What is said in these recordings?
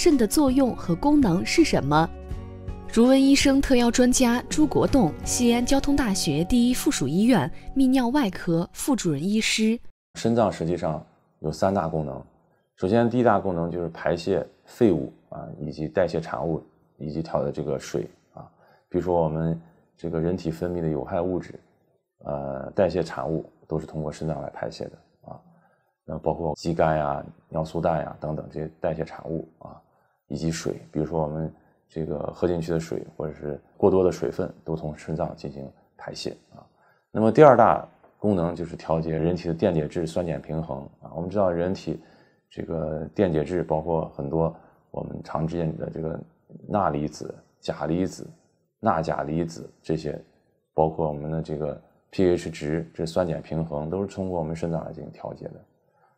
肾的作用和功能是什么？如闻医生特邀专家朱国栋，西安交通大学第一附属医院泌尿外科副主任医师。肾脏实际上有三大功能，首先第一大功能就是排泄废物啊，以及代谢产物，以及它的这个水啊。比如说我们这个人体分泌的有害物质，呃，代谢产物都是通过肾脏来排泄的啊。那包括肌酐呀、尿素氮呀等等这些代谢产物啊。以及水，比如说我们这个喝进去的水，或者是过多的水分，都从肾脏进行排泄啊。那么第二大功能就是调节人体的电解质酸碱平衡啊。我们知道人体这个电解质包括很多我们常吃的这个钠离子、钾离子、钠钾离子这些，包括我们的这个 pH 值，这酸碱平衡都是通过我们肾脏来进行调节的。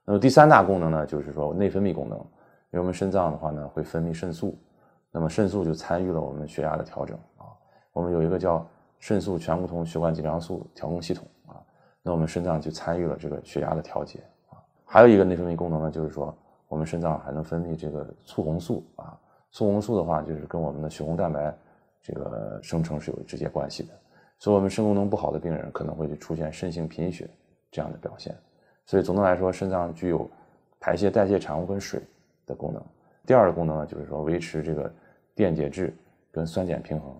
那么第三大功能呢，就是说内分泌功能。因为我们肾脏的话呢，会分泌肾素，那么肾素就参与了我们血压的调整啊。我们有一个叫肾素醛固酮血管紧张素调控系统啊。那我们肾脏就参与了这个血压的调节啊。还有一个内分泌功能呢，就是说我们肾脏还能分泌这个促红素啊。促红素的话，就是跟我们的血红蛋白这个生成是有直接关系的。所以，我们肾功能不好的病人可能会出现肾性贫血这样的表现。所以，总的来说，肾脏具有排泄、代谢产物跟水。的功能，第二个功能呢，就是说维持这个电解质跟酸碱平衡，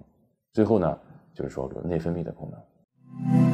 最后呢，就是说内分泌的功能。